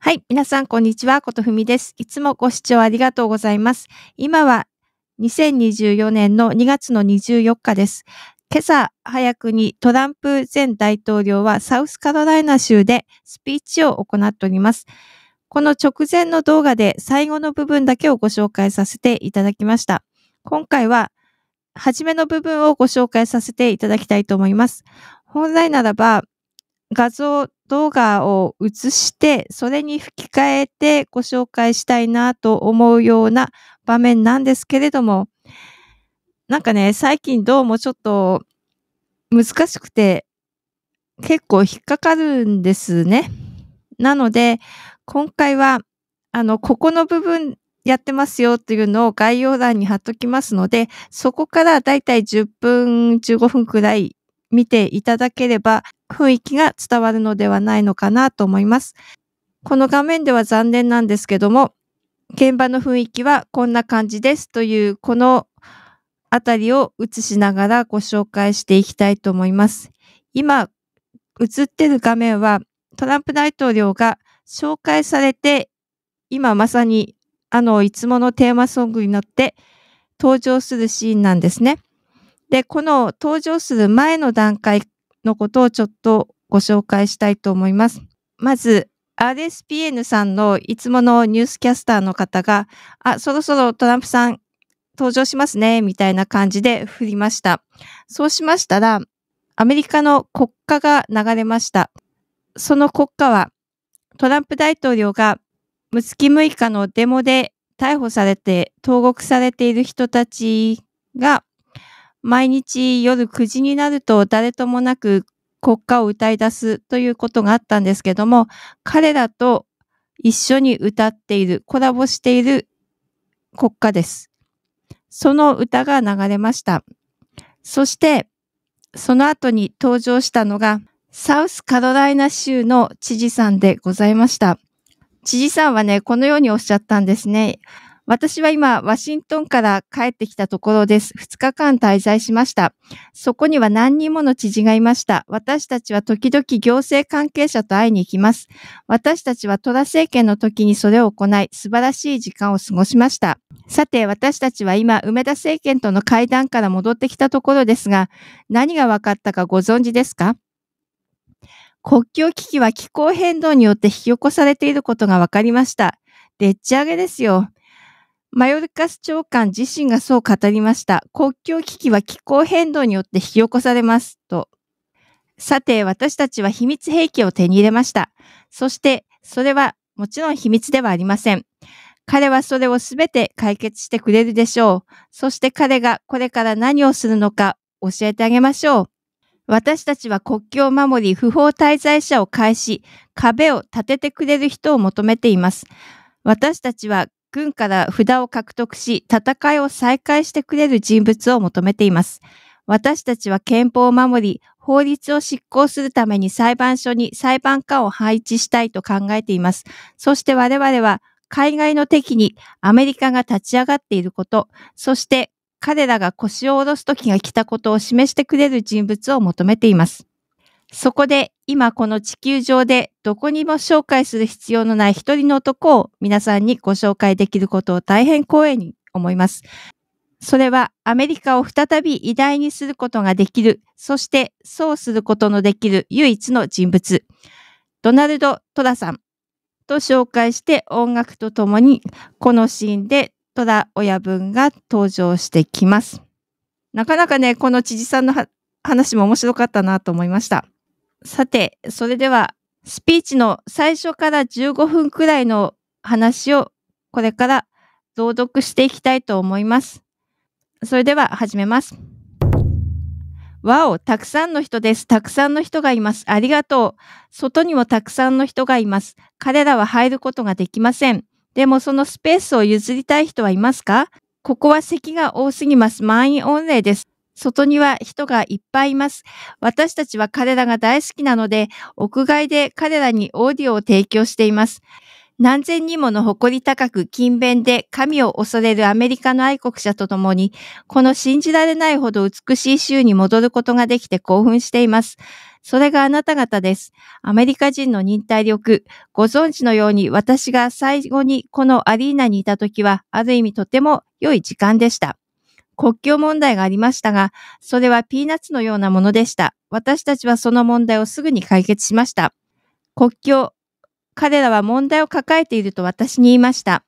はい。皆さん、こんにちは。ことふみです。いつもご視聴ありがとうございます。今は2024年の2月の24日です。今朝早くにトランプ前大統領はサウスカロライナ州でスピーチを行っております。この直前の動画で最後の部分だけをご紹介させていただきました。今回は初めの部分をご紹介させていただきたいと思います。本来ならば、画像、動画を映して、それに吹き替えてご紹介したいなと思うような場面なんですけれども、なんかね、最近どうもちょっと難しくて、結構引っかかるんですね。なので、今回は、あの、ここの部分やってますよっていうのを概要欄に貼っときますので、そこからだいたい10分、15分くらい見ていただければ雰囲気が伝わるのではないのかなと思います。この画面では残念なんですけども、現場の雰囲気はこんな感じですというこのあたりを映しながらご紹介していきたいと思います。今映ってる画面はトランプ大統領が紹介されて今まさにあのいつものテーマソングに乗って登場するシーンなんですね。で、この登場する前の段階のことをちょっとご紹介したいと思います。まず、RSPN さんのいつものニュースキャスターの方が、あ、そろそろトランプさん登場しますね、みたいな感じで振りました。そうしましたら、アメリカの国歌が流れました。その国歌は、トランプ大統領がムキムイカのデモで逮捕されて投獄されている人たちが毎日夜9時になると誰ともなく国歌を歌い出すということがあったんですけども、彼らと一緒に歌っている、コラボしている国歌です。その歌が流れました。そして、その後に登場したのが、サウスカロライナ州の知事さんでございました。知事さんはね、このようにおっしゃったんですね。私は今、ワシントンから帰ってきたところです。2日間滞在しました。そこには何人もの知事がいました。私たちは時々行政関係者と会いに行きます。私たちはトラ政権の時にそれを行い、素晴らしい時間を過ごしました。さて、私たちは今、梅田政権との会談から戻ってきたところですが、何が分かったかご存知ですか国境危機は気候変動によって引き起こされていることが分かりました。でっち上げですよ。マヨルカス長官自身がそう語りました。国境危機は気候変動によって引き起こされます。と。さて、私たちは秘密兵器を手に入れました。そして、それはもちろん秘密ではありません。彼はそれをすべて解決してくれるでしょう。そして彼がこれから何をするのか教えてあげましょう。私たちは国境を守り、不法滞在者を返し、壁を立ててくれる人を求めています。私たちは軍から札を獲得し、戦いを再開してくれる人物を求めています。私たちは憲法を守り、法律を執行するために裁判所に裁判官を配置したいと考えています。そして我々は海外の敵にアメリカが立ち上がっていること、そして彼らが腰を下ろす時が来たことを示してくれる人物を求めています。そこで今この地球上でどこにも紹介する必要のない一人の男を皆さんにご紹介できることを大変光栄に思います。それはアメリカを再び偉大にすることができる、そしてそうすることのできる唯一の人物、ドナルド・トラさんと紹介して音楽とともにこのシーンでトラ親分が登場してきます。なかなかね、この知事さんの話も面白かったなと思いました。さて、それでは、スピーチの最初から15分くらいの話をこれから朗読していきたいと思います。それでは始めます。わお、たくさんの人です。たくさんの人がいます。ありがとう。外にもたくさんの人がいます。彼らは入ることができません。でもそのスペースを譲りたい人はいますかここは席が多すぎます。満員御礼です。外には人がいっぱいいます。私たちは彼らが大好きなので、屋外で彼らにオーディオを提供しています。何千人もの誇り高く勤勉で神を恐れるアメリカの愛国者と共に、この信じられないほど美しい州に戻ることができて興奮しています。それがあなた方です。アメリカ人の忍耐力。ご存知のように私が最後にこのアリーナにいた時は、ある意味とても良い時間でした。国境問題がありましたが、それはピーナッツのようなものでした。私たちはその問題をすぐに解決しました。国境、彼らは問題を抱えていると私に言いました。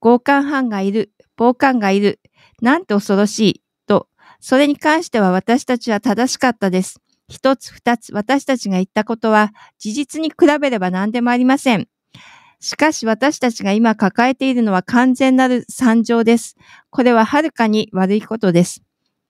強姦犯がいる、暴漢がいる、なんて恐ろしい、と、それに関しては私たちは正しかったです。一つ二つ私たちが言ったことは、事実に比べれば何でもありません。しかし私たちが今抱えているのは完全なる惨状です。これははるかに悪いことです。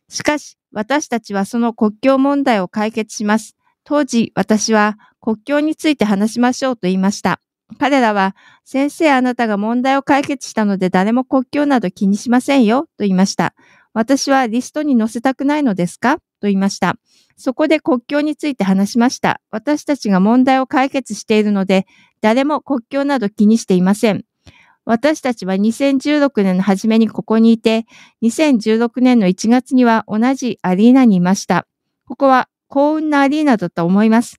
しかし私たちはその国境問題を解決します。当時私は国境について話しましょうと言いました。彼らは、先生あなたが問題を解決したので誰も国境など気にしませんよと言いました。私はリストに載せたくないのですかと言いました。そこで国境について話しました。私たちが問題を解決しているので、誰も国境など気にしていません。私たちは2016年の初めにここにいて、2016年の1月には同じアリーナにいました。ここは幸運なアリーナだと思います。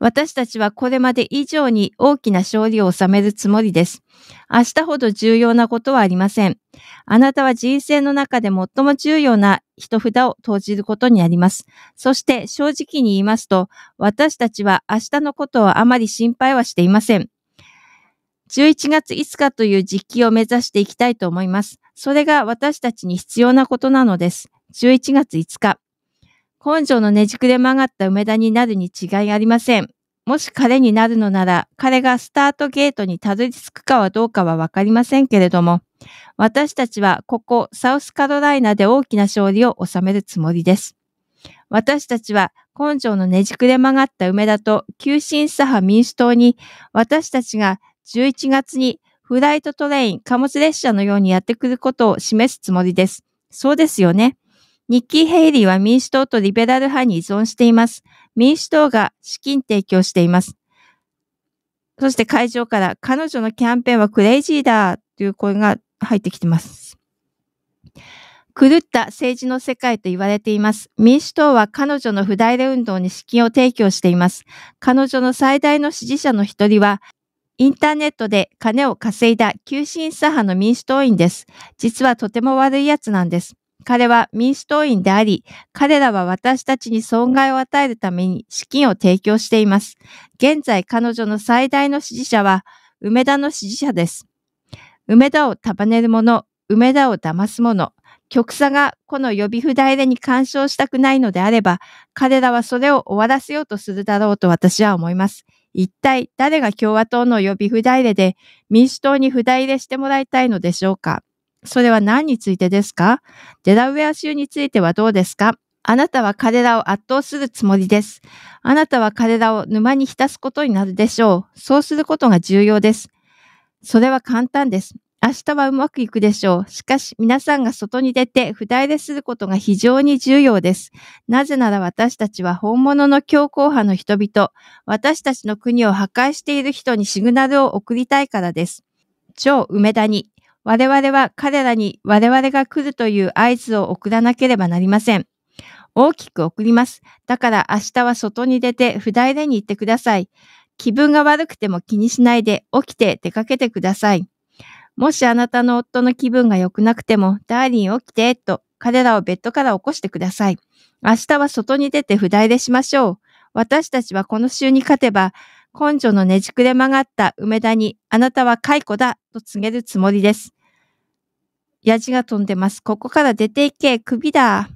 私たちはこれまで以上に大きな勝利を収めるつもりです。明日ほど重要なことはありません。あなたは人生の中で最も重要な一札を投じることになります。そして正直に言いますと、私たちは明日のことをあまり心配はしていません。11月5日という実期を目指していきたいと思います。それが私たちに必要なことなのです。11月5日。根性のねじくれ曲がった梅田になるに違いありません。もし彼になるのなら、彼がスタートゲートにたどり着くかはどうかはわかりませんけれども、私たちはここサウスカロライナで大きな勝利を収めるつもりです。私たちは根性のねじくれ曲がった梅田と急進左派民主党に私たちが11月にフライトトレイン貨物列車のようにやってくることを示すつもりです。そうですよね。ニッキー・ヘイリーは民主党とリベラル派に依存しています。民主党が資金提供しています。そして会場から彼女のキャンペーンはクレイジーだという声が入ってきています。狂った政治の世界と言われています。民主党は彼女の不代理運動に資金を提供しています。彼女の最大の支持者の一人は、インターネットで金を稼いだ急進左派の民主党員です。実はとても悪い奴なんです。彼は民主党員であり、彼らは私たちに損害を与えるために資金を提供しています。現在彼女の最大の支持者は、梅田の支持者です。梅田を束ねる者、梅田を騙す者、極左がこの予備不代れに干渉したくないのであれば、彼らはそれを終わらせようとするだろうと私は思います。一体誰が共和党の予備不代れで民主党に不代れしてもらいたいのでしょうかそれは何についてですかデラウェア州についてはどうですかあなたは彼らを圧倒するつもりです。あなたは彼らを沼に浸すことになるでしょう。そうすることが重要です。それは簡単です。明日はうまくいくでしょう。しかし皆さんが外に出て不代ですることが非常に重要です。なぜなら私たちは本物の強硬派の人々、私たちの国を破壊している人にシグナルを送りたいからです。超梅田に我々は彼らに我々が来るという合図を送らなければなりません。大きく送ります。だから明日は外に出て不代れに行ってください。気分が悪くても気にしないで起きて出かけてください。もしあなたの夫の気分が良くなくても、ダーリン起きて、と彼らをベッドから起こしてください。明日は外に出て不代れしましょう。私たちはこの週に勝てば、根性のねじくれ曲がった梅田に、あなたは蚕だと告げるつもりです。ヤジが飛んでます。ここから出ていけ、首だ。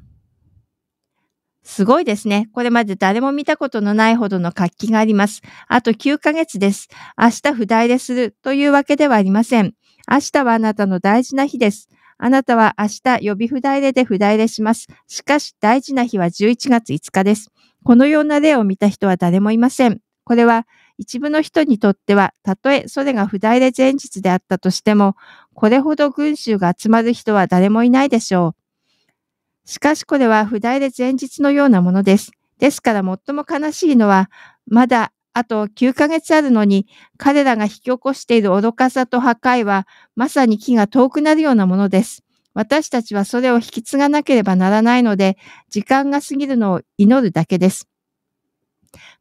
すごいですね。これまで誰も見たことのないほどの活気があります。あと9ヶ月です。明日不代でするというわけではありません。明日はあなたの大事な日です。あなたは明日予備不代れで不代れします。しかし大事な日は11月5日です。このような例を見た人は誰もいません。これは一部の人にとっては、たとえそれが不代で前日であったとしても、これほど群衆が集まる人は誰もいないでしょう。しかしこれは不代で前日のようなものです。ですから最も悲しいのは、まだあと9ヶ月あるのに、彼らが引き起こしている愚かさと破壊は、まさに気が遠くなるようなものです。私たちはそれを引き継がなければならないので、時間が過ぎるのを祈るだけです。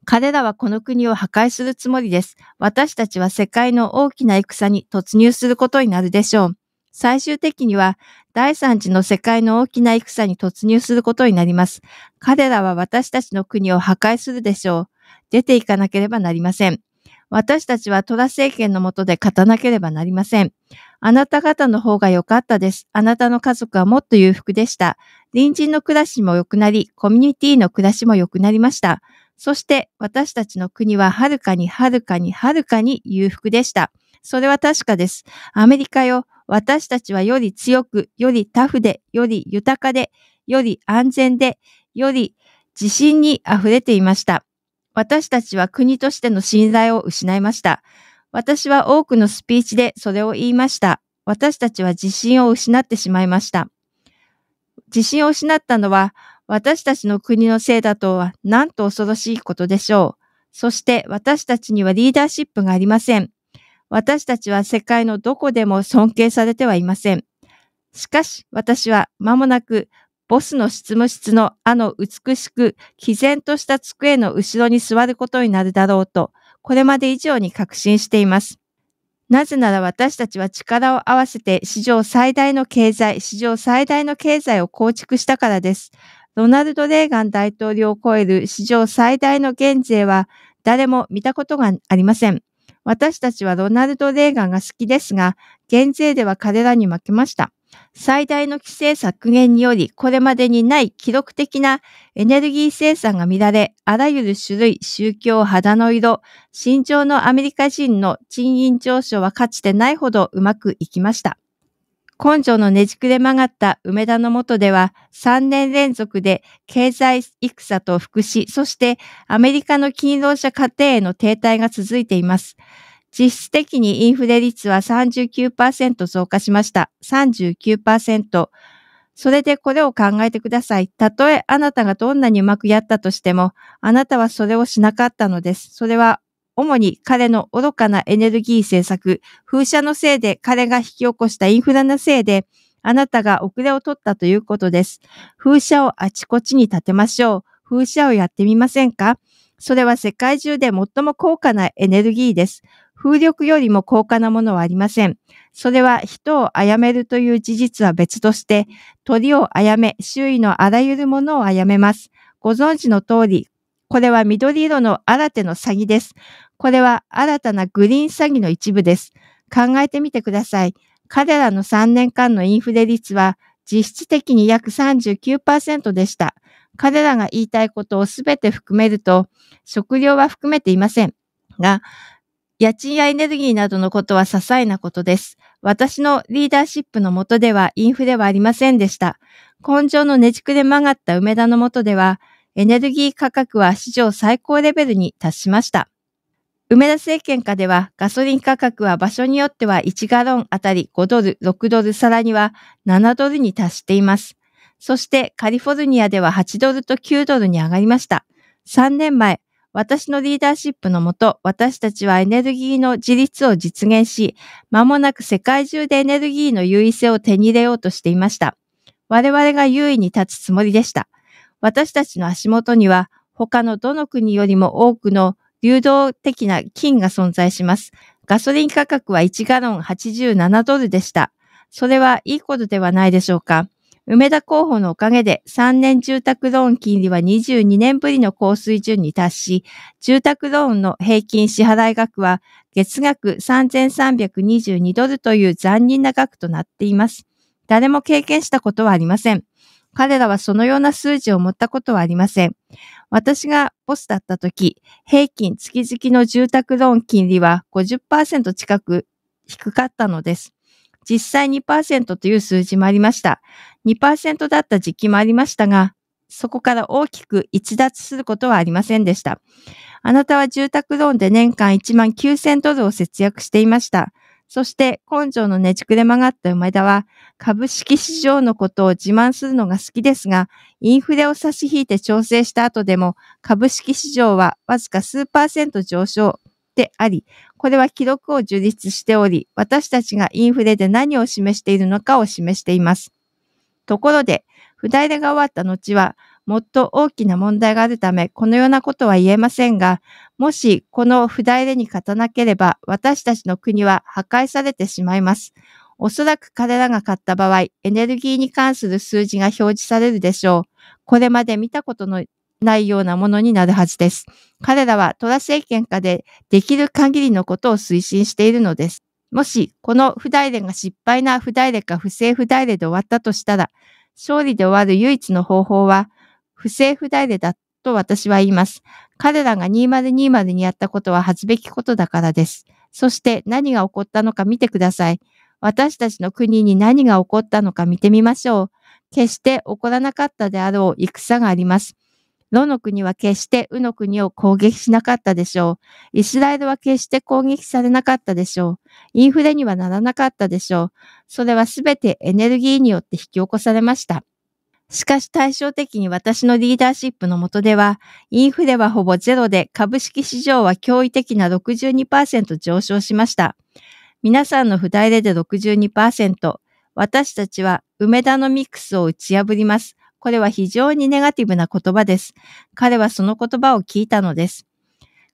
彼らはこの国を破壊するつもりです。私たちは世界の大きな戦に突入することになるでしょう。最終的には第三次の世界の大きな戦に突入することになります。彼らは私たちの国を破壊するでしょう。出ていかなければなりません。私たちはトラ政権のもとで勝たなければなりません。あなた方の方が良かったです。あなたの家族はもっと裕福でした。隣人の暮らしも良くなり、コミュニティの暮らしも良くなりました。そして私たちの国ははるかにはるかにはるかに裕福でした。それは確かです。アメリカよ、私たちはより強く、よりタフで、より豊かで、より安全で、より自信に溢れていました。私たちは国としての信頼を失いました。私は多くのスピーチでそれを言いました。私たちは自信を失ってしまいました。自信を失ったのは、私たちの国のせいだとはなんと恐ろしいことでしょう。そして私たちにはリーダーシップがありません。私たちは世界のどこでも尊敬されてはいません。しかし私は間もなくボスの執務室のあの美しく毅然とした机の後ろに座ることになるだろうと、これまで以上に確信しています。なぜなら私たちは力を合わせて史上最大の経済、史上最大の経済を構築したからです。ドナルド・レーガン大統領を超える史上最大の減税は誰も見たことがありません。私たちはロナルド・レーガンが好きですが、減税では彼らに負けました。最大の規制削減により、これまでにない記録的なエネルギー生産が見られ、あらゆる種類、宗教、肌の色、身長のアメリカ人の賃金上昇はかつてないほどうまくいきました。根性のねじくれ曲がった梅田の下では3年連続で経済戦と福祉、そしてアメリカの勤労者家庭への停滞が続いています。実質的にインフレ率は39%増加しました。39%。それでこれを考えてください。たとえあなたがどんなにうまくやったとしても、あなたはそれをしなかったのです。それは主に彼の愚かなエネルギー政策、風車のせいで彼が引き起こしたインフラのせいで、あなたが遅れを取ったということです。風車をあちこちに立てましょう。風車をやってみませんかそれは世界中で最も高価なエネルギーです。風力よりも高価なものはありません。それは人を殺めるという事実は別として、鳥を殺め、周囲のあらゆるものを殺めます。ご存知の通り、これは緑色の新手の詐欺です。これは新たなグリーン詐欺の一部です。考えてみてください。彼らの3年間のインフレ率は実質的に約39%でした。彼らが言いたいことをすべて含めると、食料は含めていませんが、家賃やエネルギーなどのことは些細なことです。私のリーダーシップの下ではインフレはありませんでした。根性のねじくれ曲がった梅田の下では、エネルギー価格は史上最高レベルに達しました。梅田政権下ではガソリン価格は場所によっては1ガロンあたり5ドル、6ドル、さらには7ドルに達しています。そしてカリフォルニアでは8ドルと9ドルに上がりました。3年前、私のリーダーシップのもと、私たちはエネルギーの自立を実現し、間もなく世界中でエネルギーの優位性を手に入れようとしていました。我々が優位に立つつもりでした。私たちの足元には他のどの国よりも多くの流動的な金が存在します。ガソリン価格は1ガロン87ドルでした。それはいいことではないでしょうか。梅田候補のおかげで3年住宅ローン金利は22年ぶりの高水準に達し、住宅ローンの平均支払額は月額3322ドルという残忍な額となっています。誰も経験したことはありません。彼らはそのような数字を持ったことはありません。私がボスだった時、平均月々の住宅ローン金利は50%近く低かったのです。実際2%という数字もありました。2%だった時期もありましたが、そこから大きく逸脱することはありませんでした。あなたは住宅ローンで年間1万9000ドルを節約していました。そして根性のねじくれ曲がった梅田は株式市場のことを自慢するのが好きですが、インフレを差し引いて調整した後でも株式市場はわずか数パーセント上昇であり、これは記録を樹立しており、私たちがインフレで何を示しているのかを示しています。ところで、不代が終わった後は、もっと大きな問題があるため、このようなことは言えませんが、もしこの不代理に勝たなければ、私たちの国は破壊されてしまいます。おそらく彼らが勝った場合、エネルギーに関する数字が表示されるでしょう。これまで見たことのないようなものになるはずです。彼らはトラ政権下でできる限りのことを推進しているのです。もし、この不代理が失敗な不代理か不正不代理で終わったとしたら、勝利で終わる唯一の方法は、不正不代でだと私は言います。彼らが2020にやったことは恥ずべきことだからです。そして何が起こったのか見てください。私たちの国に何が起こったのか見てみましょう。決して起こらなかったであろう戦があります。ロの国は決してウの国を攻撃しなかったでしょう。イスラエルは決して攻撃されなかったでしょう。インフレにはならなかったでしょう。それはすべてエネルギーによって引き起こされました。しかし対照的に私のリーダーシップの下では、インフレはほぼゼロで株式市場は驚異的な62%上昇しました。皆さんの不代でで62%、私たちは梅田のミックスを打ち破ります。これは非常にネガティブな言葉です。彼はその言葉を聞いたのです。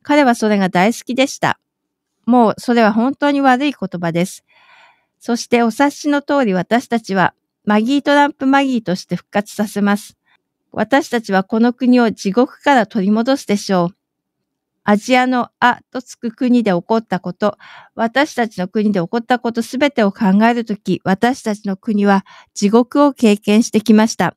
彼はそれが大好きでした。もうそれは本当に悪い言葉です。そしてお察しの通り私たちはマギートランプマギーとして復活させます。私たちはこの国を地獄から取り戻すでしょう。アジアのあとつく国で起こったこと、私たちの国で起こったことすべてを考えるとき、私たちの国は地獄を経験してきました。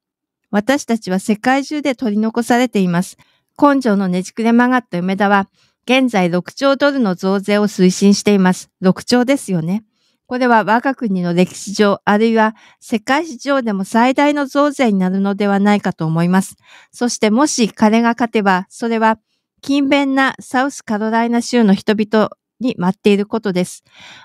私たちは世界中で取り残されています。根性のねじくれ曲がった梅田は、現在6兆ドルの増税を推進しています。6兆ですよね。これは我が国の歴史上、あるいは世界史上でも最大の増税になるのではないかと思います。そしてもし彼が勝てば、それは勤勉なサウスカロライナ州の人々に待っていることです。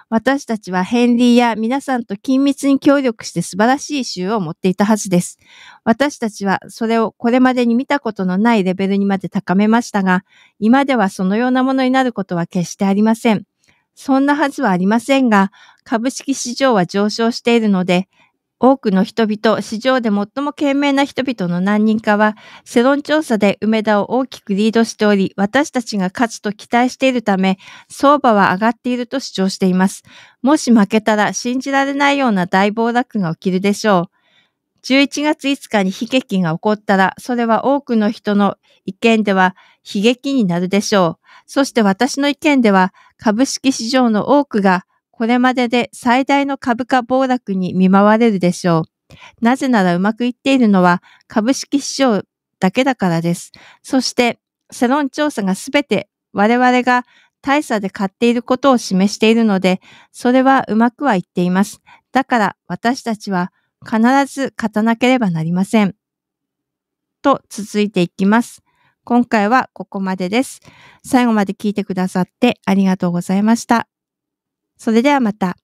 私たちはヘンリーや皆さんと緊密に協力して素晴らしい州を持っていたはずです。私たちはそれをこれまでに見たことのないレベルにまで高めましたが、今ではそのようなものになることは決してありません。そんなはずはありませんが、株式市場は上昇しているので、多くの人々、市場で最も賢明な人々の何人かは、世論調査で梅田を大きくリードしており、私たちが勝つと期待しているため、相場は上がっていると主張しています。もし負けたら信じられないような大暴落が起きるでしょう。11月5日に悲劇が起こったら、それは多くの人の意見では悲劇になるでしょう。そして私の意見では、株式市場の多くがこれまでで最大の株価暴落に見舞われるでしょう。なぜならうまくいっているのは株式市場だけだからです。そして世論調査がすべて我々が大差で買っていることを示しているので、それはうまくはいっています。だから私たちは必ず勝たなければなりません。と続いていきます。今回はここまでです。最後まで聞いてくださってありがとうございました。それではまた。